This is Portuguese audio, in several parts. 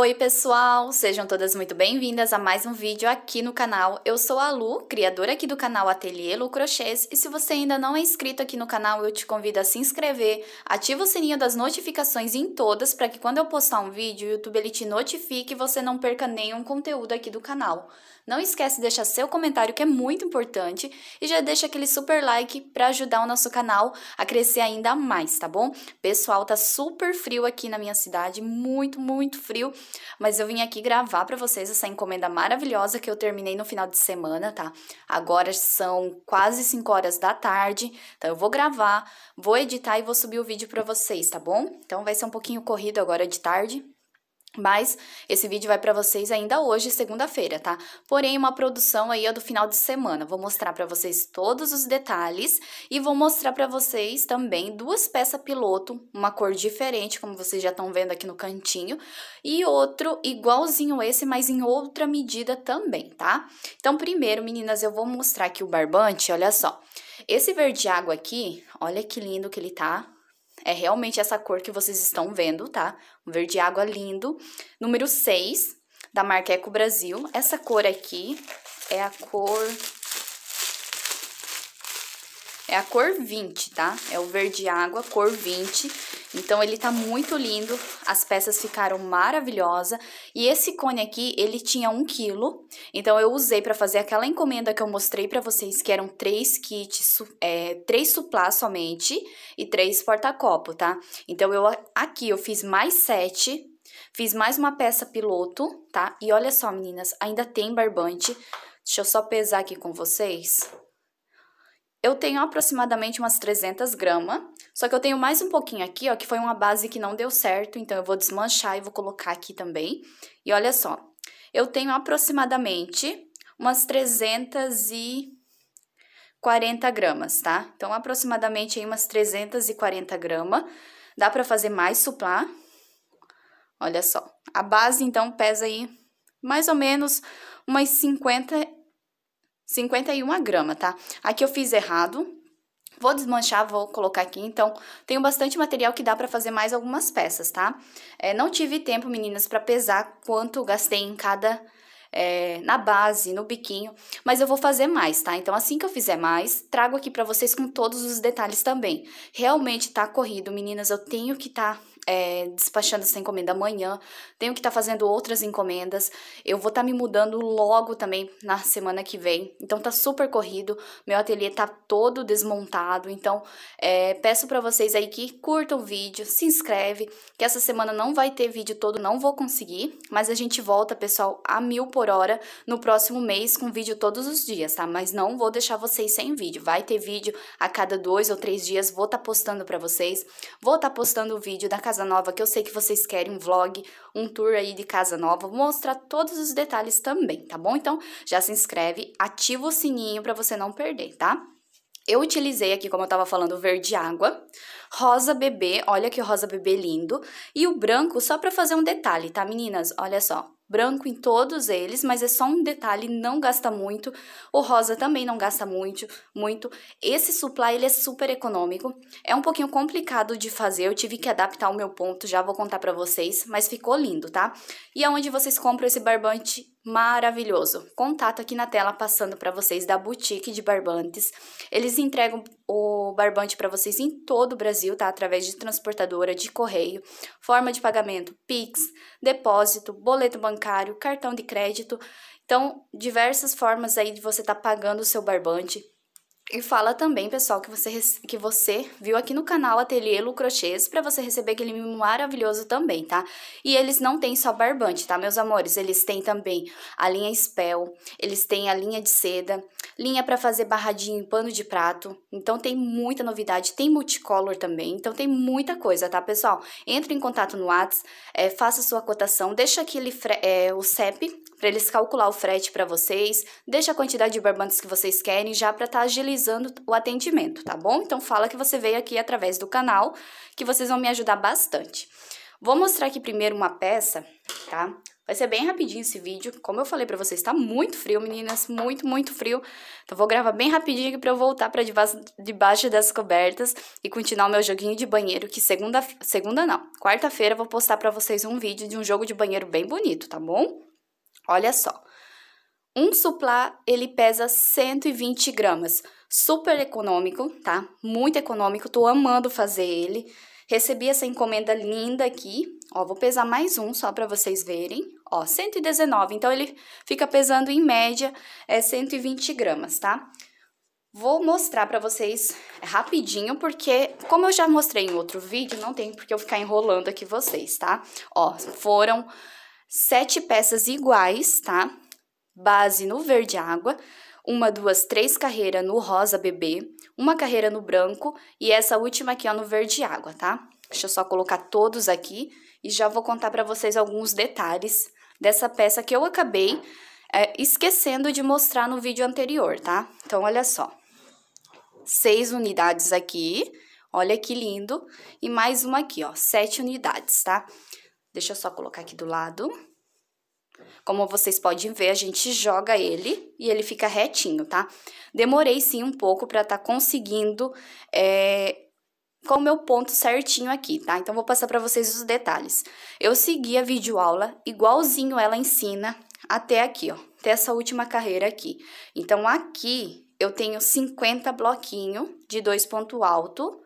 Oi, pessoal! Sejam todas muito bem-vindas a mais um vídeo aqui no canal. Eu sou a Lu, criadora aqui do canal Ateliê Lu Crochês, e se você ainda não é inscrito aqui no canal, eu te convido a se inscrever, ativa o sininho das notificações em todas para que quando eu postar um vídeo, o YouTube ele te notifique e você não perca nenhum conteúdo aqui do canal. Não esquece de deixar seu comentário que é muito importante e já deixa aquele super like para ajudar o nosso canal a crescer ainda mais, tá bom? Pessoal, tá super frio aqui na minha cidade, muito, muito frio, mas eu vim aqui gravar para vocês essa encomenda maravilhosa que eu terminei no final de semana, tá? Agora são quase 5 horas da tarde, então eu vou gravar, vou editar e vou subir o vídeo para vocês, tá bom? Então vai ser um pouquinho corrido agora de tarde, mas esse vídeo vai para vocês ainda hoje, segunda-feira, tá? Porém, uma produção aí é do final de semana. Vou mostrar para vocês todos os detalhes e vou mostrar para vocês também duas peças piloto, uma cor diferente, como vocês já estão vendo aqui no cantinho, e outro igualzinho esse, mas em outra medida também, tá? Então, primeiro, meninas, eu vou mostrar aqui o barbante, olha só. Esse verde água aqui, olha que lindo que ele tá, é realmente essa cor que vocês estão vendo, tá? Um verde água lindo. Número 6, da marca Eco Brasil. Essa cor aqui é a cor... É a cor 20, tá? É o verde água, cor 20 então ele tá muito lindo, as peças ficaram maravilhosas. E esse cone aqui, ele tinha um quilo, então eu usei para fazer aquela encomenda que eu mostrei para vocês, que eram três kits, é, três suplás somente e três porta-copo, tá? Então eu aqui eu fiz mais sete, fiz mais uma peça piloto, tá? E olha só, meninas, ainda tem barbante. Deixa eu só pesar aqui com vocês. Eu tenho aproximadamente umas 300 gramas, só que eu tenho mais um pouquinho aqui, ó, que foi uma base que não deu certo, então eu vou desmanchar e vou colocar aqui também. E olha só, eu tenho aproximadamente umas 340 gramas, tá? Então, aproximadamente aí umas 340 gramas. Dá pra fazer mais suplar. Olha só, a base, então, pesa aí mais ou menos umas 50 51 gramas, tá? Aqui eu fiz errado, Vou desmanchar, vou colocar aqui, então tenho bastante material que dá pra fazer mais algumas peças, tá? É, não tive tempo, meninas, pra pesar quanto gastei em cada... É, na base, no biquinho, mas eu vou fazer mais, tá? Então, assim que eu fizer mais, trago aqui pra vocês com todos os detalhes também. Realmente tá corrido, meninas, eu tenho que tá é, despachando essa encomenda amanhã, tenho que estar tá fazendo outras encomendas. Eu vou estar tá me mudando logo também na semana que vem. Então tá super corrido, meu ateliê tá todo desmontado. Então é, peço para vocês aí que curtam o vídeo, se inscreve, que essa semana não vai ter vídeo todo, não vou conseguir, mas a gente volta, pessoal, a mil por hora no próximo mês com vídeo todos os dias, tá? Mas não vou deixar vocês sem vídeo. Vai ter vídeo a cada dois ou três dias, vou estar tá postando para vocês. Vou estar tá postando o vídeo da casa casa nova, que eu sei que vocês querem um vlog, um tour aí de casa nova, vou mostrar todos os detalhes também, tá bom? Então, já se inscreve, ativa o sininho para você não perder, tá? Eu utilizei aqui, como eu tava falando, o verde água, rosa bebê, olha que rosa bebê lindo, e o branco só pra fazer um detalhe, tá, meninas? Olha só, branco em todos eles, mas é só um detalhe, não gasta muito. O rosa também não gasta muito, muito. Esse supply ele é super econômico. É um pouquinho complicado de fazer, eu tive que adaptar o meu ponto, já vou contar para vocês, mas ficou lindo, tá? E aonde é vocês compram esse barbante maravilhoso. Contato aqui na tela passando para vocês da boutique de barbantes. Eles entregam o barbante para vocês em todo o Brasil, tá? Através de transportadora, de correio, forma de pagamento, Pix, depósito, boleto bancário, cartão de crédito. Então, diversas formas aí de você estar tá pagando o seu barbante e fala também, pessoal, que você, que você viu aqui no canal Ateliê Lucrochês para você receber aquele mimo maravilhoso também, tá? E eles não têm só barbante, tá, meus amores? Eles têm também a linha Spell, eles têm a linha de seda, linha para fazer barradinho em pano de prato. Então, tem muita novidade. Tem multicolor também, então tem muita coisa, tá, pessoal? Entre em contato no WhatsApp, é, eh, faça sua cotação, deixa aquele é, o CEP para eles calcular o frete para vocês, deixa a quantidade de barbantes que vocês querem já para estar tá agilizando o atendimento, tá bom? Então fala que você veio aqui através do canal, que vocês vão me ajudar bastante. Vou mostrar aqui primeiro uma peça, tá? Vai ser bem rapidinho esse vídeo, como eu falei para vocês, tá muito frio, meninas, muito, muito frio. Então vou gravar bem rapidinho aqui para eu voltar para debaixo, das cobertas e continuar o meu joguinho de banheiro, que segunda, segunda não, quarta-feira vou postar para vocês um vídeo de um jogo de banheiro bem bonito, tá bom? Olha só. Um suplá, ele pesa 120 gramas. Super econômico, tá? Muito econômico, tô amando fazer ele. Recebi essa encomenda linda aqui. Ó, vou pesar mais um só para vocês verem. Ó, 119. Então, ele fica pesando, em média, é 120 gramas, tá? Vou mostrar para vocês rapidinho, porque como eu já mostrei em outro vídeo, não tem porque eu ficar enrolando aqui vocês, tá? Ó, foram sete peças iguais, tá? Base no verde água, uma, duas, três carreiras no rosa bebê, uma carreira no branco e essa última aqui, ó, no verde água, tá? Deixa eu só colocar todos aqui e já vou contar para vocês alguns detalhes dessa peça que eu acabei é, esquecendo de mostrar no vídeo anterior, tá? Então, olha só. Seis unidades aqui, olha que lindo. E mais uma aqui, ó, sete unidades, tá? Deixa eu só colocar aqui do lado. Como vocês podem ver, a gente joga ele e ele fica retinho, tá? Demorei sim um pouco pra tá conseguindo é, com o meu ponto certinho aqui, tá? Então, vou passar pra vocês os detalhes. Eu segui a videoaula igualzinho ela ensina até aqui, ó. Até essa última carreira aqui. Então, aqui eu tenho 50 bloquinho de dois ponto alto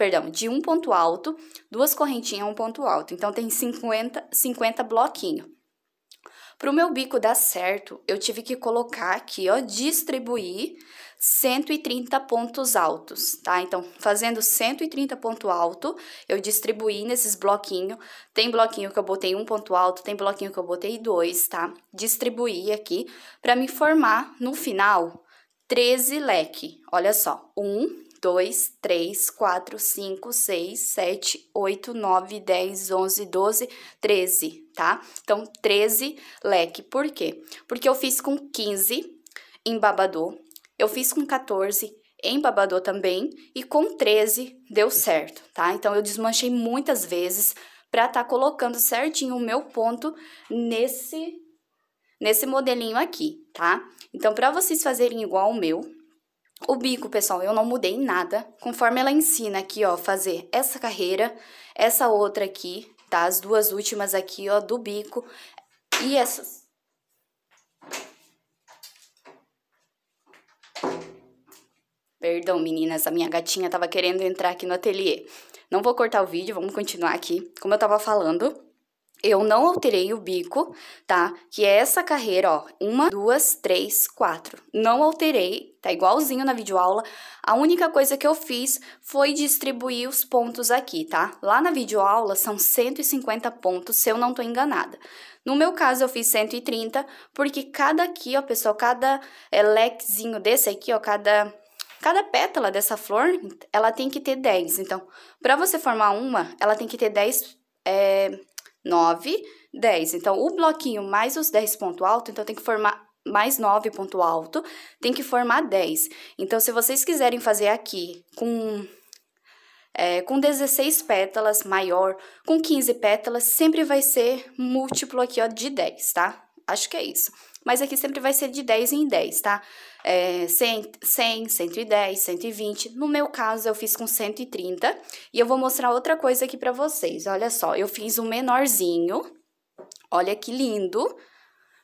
perdão, de um ponto alto, duas correntinhas um ponto alto. Então, tem 50, 50 bloquinhos. Para o meu bico dar certo, eu tive que colocar aqui, ó, distribuir 130 pontos altos, tá? Então, fazendo 130 ponto alto, eu distribuí nesses bloquinhos. Tem bloquinho que eu botei um ponto alto, tem bloquinho que eu botei dois, tá? Distribuí aqui para me formar, no final, 13 leque. Olha só, um, 2, 3, 4, 5, 6, 7, 8, 9, 10, 11, 12, 13, tá? Então, 13 leque. Por quê? Porque eu fiz com 15 em babador, eu fiz com 14 em babador também e com 13 deu certo, tá? Então, eu desmanchei muitas vezes pra tá colocando certinho o meu ponto nesse nesse modelinho aqui, tá? Então, pra vocês fazerem igual o meu, o bico, pessoal, eu não mudei nada. Conforme ela ensina aqui, ó, fazer essa carreira, essa outra aqui, tá? As duas últimas aqui, ó, do bico e essas. Perdão, meninas, a minha gatinha tava querendo entrar aqui no ateliê. Não vou cortar o vídeo, vamos continuar aqui. Como eu tava falando, eu não alterei o bico, tá? Que é essa carreira, ó. Uma, duas, três, quatro. Não alterei, tá igualzinho na videoaula. A única coisa que eu fiz foi distribuir os pontos aqui, tá? Lá na videoaula são 150 pontos, se eu não tô enganada. No meu caso, eu fiz 130, porque cada aqui, ó, pessoal, cada é, lequezinho desse aqui, ó, cada Cada pétala dessa flor, ela tem que ter 10. Então, para você formar uma, ela tem que ter 10 é, eh, 9, 10. Então, o bloquinho mais os 10 pontos altos, então tem que formar mais 9 ponto alto, tem que formar 10. Então, se vocês quiserem fazer aqui com é, com 16 pétalas maior, com 15 pétalas, sempre vai ser múltiplo aqui ó, de 10, tá? Acho que é isso. Mas aqui sempre vai ser de 10 em 10, tá? É, 100, 100, 110, 120. No meu caso, eu fiz com 130. E eu vou mostrar outra coisa aqui pra vocês. Olha só, eu fiz um menorzinho. Olha que lindo.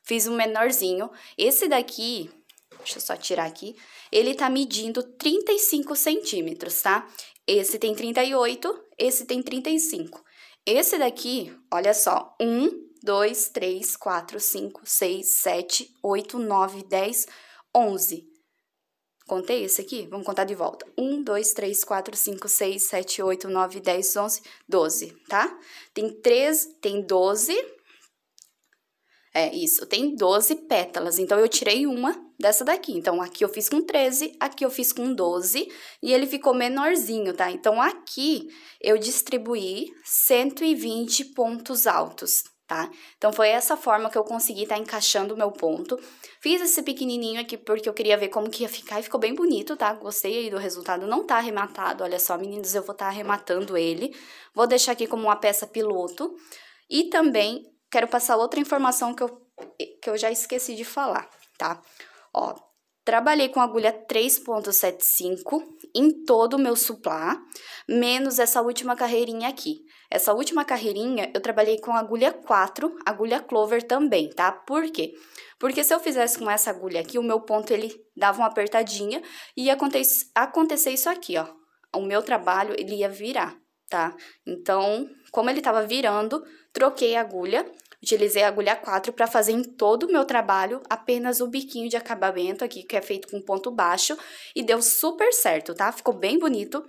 Fiz um menorzinho. Esse daqui, deixa eu só tirar aqui, ele tá medindo 35 centímetros, tá? Esse tem 38, esse tem 35. Esse daqui, olha só, um 2, 3, 4, 5, 6, 7, 8, 9, 10, 11. Contei esse aqui? Vamos contar de volta. 1, 2, 3, 4, 5, 6, 7, 8, 9, 10, 11, 12, tá? Tem 3, tem 12. É isso, tem 12 pétalas. Então, eu tirei uma dessa daqui. Então, aqui eu fiz com 13, aqui eu fiz com 12 e ele ficou menorzinho, tá? Então, aqui eu distribuí 120 pontos altos. tá? tá? Então foi essa forma que eu consegui estar tá encaixando o meu ponto. Fiz esse pequenininho aqui porque eu queria ver como que ia ficar e ficou bem bonito, tá? Gostei aí do resultado, não tá arrematado, olha só, meninos, eu vou estar tá arrematando ele. Vou deixar aqui como uma peça piloto e também quero passar outra informação que eu, que eu já esqueci de falar, tá? Ó, Trabalhei com agulha 3.75 em todo o meu suplá, menos essa última carreirinha aqui. Essa última carreirinha eu trabalhei com agulha 4, agulha clover também, tá? Por quê? Porque se eu fizesse com essa agulha aqui, o meu ponto ele dava uma apertadinha e ia acontecer, isso aqui, ó. O meu trabalho ele ia virar, tá? Então, como ele tava virando, troquei a agulha Utilizei a agulha 4 para fazer em todo o meu trabalho apenas o biquinho de acabamento aqui, que é feito com ponto baixo, e deu super certo, tá? Ficou bem bonito.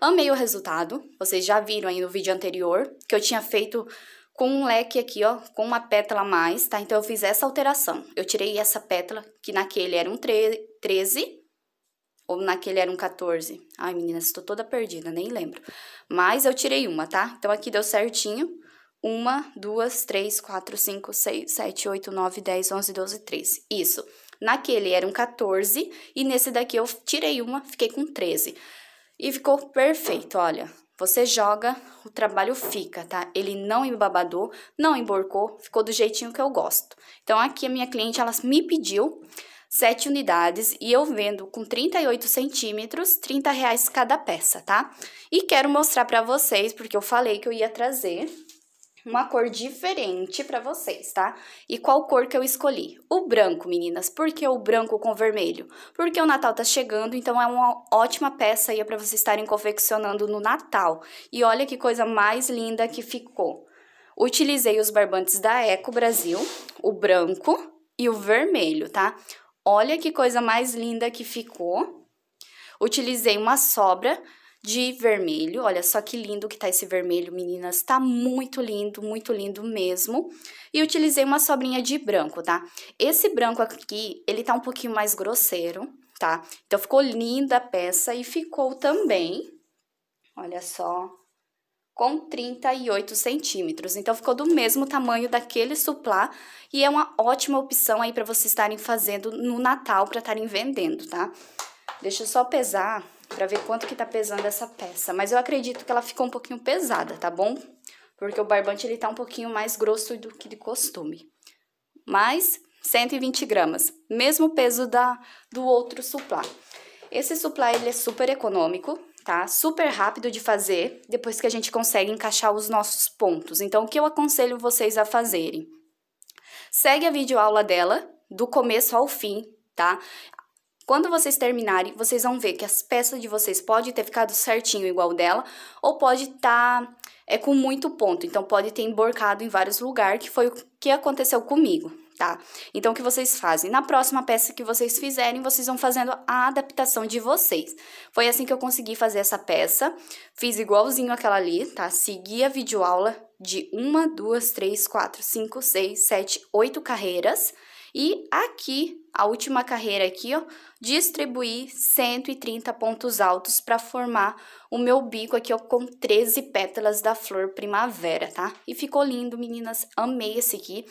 Amei o resultado, vocês já viram aí no vídeo anterior, que eu tinha feito com um leque aqui, ó, com uma pétala a mais, tá? Então, eu fiz essa alteração. Eu tirei essa pétala, que naquele era um 13, ou naquele era um 14. Ai, meninas, estou toda perdida, nem lembro. Mas eu tirei uma, tá? Então, aqui deu certinho uma, duas, três, quatro, cinco, seis, sete, oito, nove, dez, onze, doze, treze. Isso. Naquele eram 14 e nesse daqui eu tirei uma, fiquei com 13. E ficou perfeito, olha. Você joga, o trabalho fica, tá? Ele não embabadou, não emborcou, ficou do jeitinho que eu gosto. Então, aqui a minha cliente, ela me pediu 7 unidades e eu vendo com 38 centímetros, 30 reais cada peça, tá? E quero mostrar pra vocês, porque eu falei que eu ia trazer uma cor diferente para vocês, tá? E qual cor que eu escolhi? O branco, meninas. Por que o branco com vermelho? Porque o Natal tá chegando, então é uma ótima peça aí para vocês estarem confeccionando no Natal. E olha que coisa mais linda que ficou. Utilizei os barbantes da Eco Brasil, o branco e o vermelho, tá? Olha que coisa mais linda que ficou. Utilizei uma sobra de vermelho. Olha só que lindo que tá esse vermelho, meninas. Tá muito lindo, muito lindo mesmo. E utilizei uma sobrinha de branco, tá? Esse branco aqui, ele tá um pouquinho mais grosseiro, tá? Então, ficou linda a peça e ficou também, olha só, com 38 centímetros. Então, ficou do mesmo tamanho daquele suplá e é uma ótima opção aí para vocês estarem fazendo no Natal, para estarem vendendo, tá? Deixa eu só pesar para ver quanto que tá pesando essa peça. Mas eu acredito que ela ficou um pouquinho pesada, tá bom? Porque o barbante, ele tá um pouquinho mais grosso do que de costume. Mas, 120 gramas, mesmo peso da, do outro suplá. Esse suplá, ele é super econômico, tá? Super rápido de fazer, depois que a gente consegue encaixar os nossos pontos. Então, o que eu aconselho vocês a fazerem? Segue a videoaula dela, do começo ao fim, tá? Quando vocês terminarem, vocês vão ver que as peças de vocês pode ter ficado certinho igual dela, ou pode estar tá, é, com muito ponto, então pode ter emborcado em vários lugares, que foi o que aconteceu comigo, tá? Então, o que vocês fazem? Na próxima peça que vocês fizerem, vocês vão fazendo a adaptação de vocês. Foi assim que eu consegui fazer essa peça, fiz igualzinho aquela ali, tá? Segui a videoaula de uma, duas, três, quatro, cinco, seis, sete, oito carreiras, e aqui, a última carreira aqui, ó, distribuí 130 pontos altos para formar o meu bico aqui, ó, com 13 pétalas da flor primavera, tá? E ficou lindo, meninas, amei esse aqui.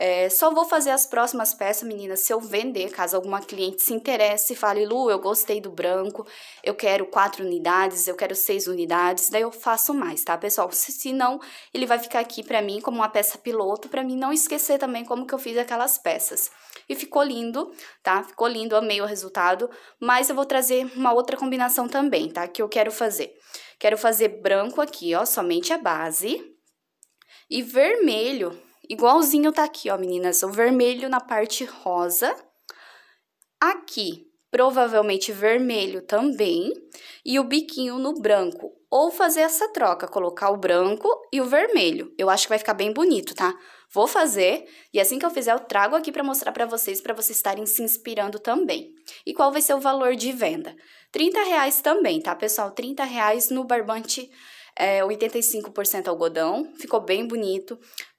É, só vou fazer as próximas peças, meninas, se eu vender, caso alguma cliente se interesse, fale, Lu, eu gostei do branco, eu quero quatro unidades, eu quero seis unidades, daí eu faço mais, tá, pessoal? Se, se não, ele vai ficar aqui pra mim como uma peça piloto, pra mim não esquecer também como que eu fiz aquelas peças. E ficou lindo, tá? Ficou lindo, amei o resultado, mas eu vou trazer uma outra combinação também, tá? Que eu quero fazer. Quero fazer branco aqui, ó, somente a base. E vermelho Igualzinho tá aqui, ó, meninas. O vermelho na parte rosa. Aqui, provavelmente vermelho também. E o biquinho no branco. Ou fazer essa troca, colocar o branco e o vermelho. Eu acho que vai ficar bem bonito, tá? Vou fazer e assim que eu fizer eu trago aqui para mostrar para vocês, para vocês estarem se inspirando também. E qual vai ser o valor de venda? 30 reais também, tá, pessoal? 30 reais no barbante é, 85% algodão, ficou bem bonito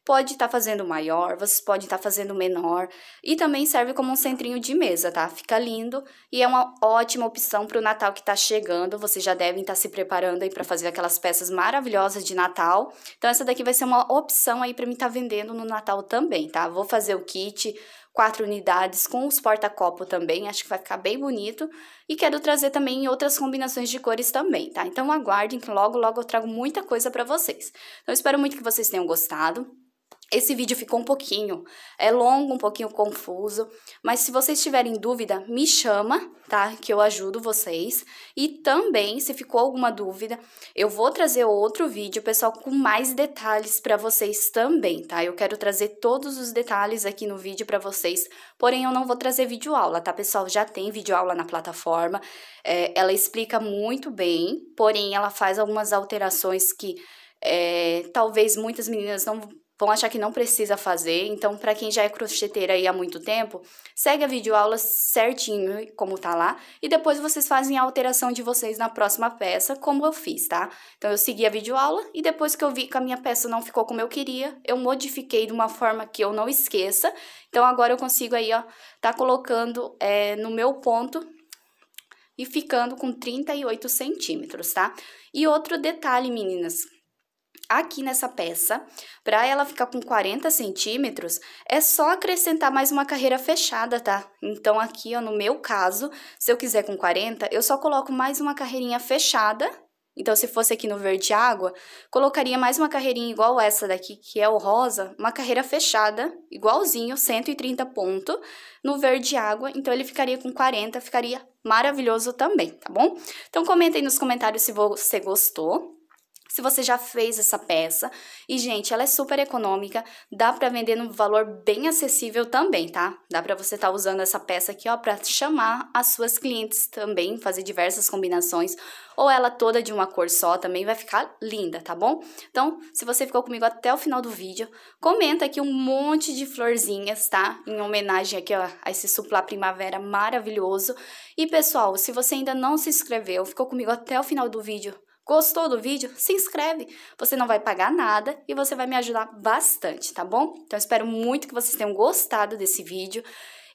pode estar tá fazendo maior, vocês podem estar tá fazendo menor. E também serve como um centrinho de mesa, tá? Fica lindo e é uma ótima opção para o Natal que está chegando. Vocês já devem estar tá se preparando aí para fazer aquelas peças maravilhosas de Natal. Então, essa daqui vai ser uma opção aí para mim estar tá vendendo no Natal também, tá? Vou fazer o kit, quatro unidades com os porta-copo também, acho que vai ficar bem bonito. E quero trazer também outras combinações de cores também, tá? Então aguardem que logo, logo eu trago muita coisa para vocês. Então espero muito que vocês tenham gostado. Esse vídeo ficou um pouquinho, é longo, um pouquinho confuso, mas se vocês tiverem dúvida, me chama, tá? Que eu ajudo vocês. E também, se ficou alguma dúvida, eu vou trazer outro vídeo, pessoal, com mais detalhes para vocês também, tá? Eu quero trazer todos os detalhes aqui no vídeo para vocês, porém eu não vou trazer vídeo aula, tá, pessoal? Já tem vídeo aula na plataforma, é, ela explica muito bem, porém ela faz algumas alterações que... É, talvez muitas meninas não vão achar que não precisa fazer. Então, para quem já é crocheteira aí há muito tempo, segue a videoaula certinho como tá lá e depois vocês fazem a alteração de vocês na próxima peça, como eu fiz, tá? Então, eu segui a videoaula e depois que eu vi que a minha peça não ficou como eu queria, eu modifiquei de uma forma que eu não esqueça. Então, agora eu consigo aí, ó, tá colocando é, no meu ponto e ficando com 38 centímetros, tá? E outro detalhe, meninas, aqui nessa peça, para ela ficar com 40 centímetros, é só acrescentar mais uma carreira fechada, tá? Então, aqui, ó, no meu caso, se eu quiser com 40, eu só coloco mais uma carreirinha fechada. Então, se fosse aqui no verde água, colocaria mais uma carreirinha igual essa daqui, que é o rosa, uma carreira fechada, igualzinho, 130 ponto, no verde água. Então, ele ficaria com 40, ficaria maravilhoso também, tá bom? Então, comenta aí nos comentários se você gostou se você já fez essa peça. E, gente, ela é super econômica, dá para vender num valor bem acessível também, tá? Dá para você estar tá usando essa peça aqui, ó, para chamar as suas clientes também, fazer diversas combinações, ou ela toda de uma cor só também vai ficar linda, tá bom? Então, se você ficou comigo até o final do vídeo, comenta aqui um monte de florzinhas, tá? Em homenagem aqui, ó, a esse suplá primavera maravilhoso. E, pessoal, se você ainda não se inscreveu, ficou comigo até o final do vídeo, Gostou do vídeo? Se inscreve, você não vai pagar nada e você vai me ajudar bastante, tá bom? Então espero muito que vocês tenham gostado desse vídeo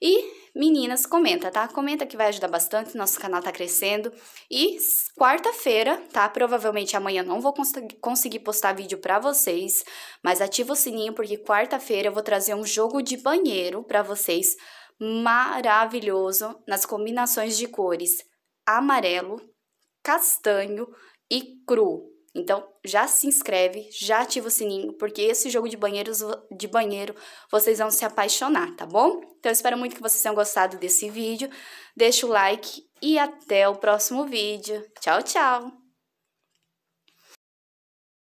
e meninas, comenta, tá? Comenta que vai ajudar bastante, nosso canal tá crescendo. E quarta-feira, tá? Provavelmente amanhã não vou cons conseguir postar vídeo pra vocês, mas ativa o sininho porque quarta-feira eu vou trazer um jogo de banheiro pra vocês maravilhoso nas combinações de cores amarelo, castanho, e cru. Então, já se inscreve, já ativa o sininho, porque esse jogo de banheiros de banheiro vocês vão se apaixonar, tá bom? Então, eu espero muito que vocês tenham gostado desse vídeo. Deixa o like e até o próximo vídeo. Tchau, tchau!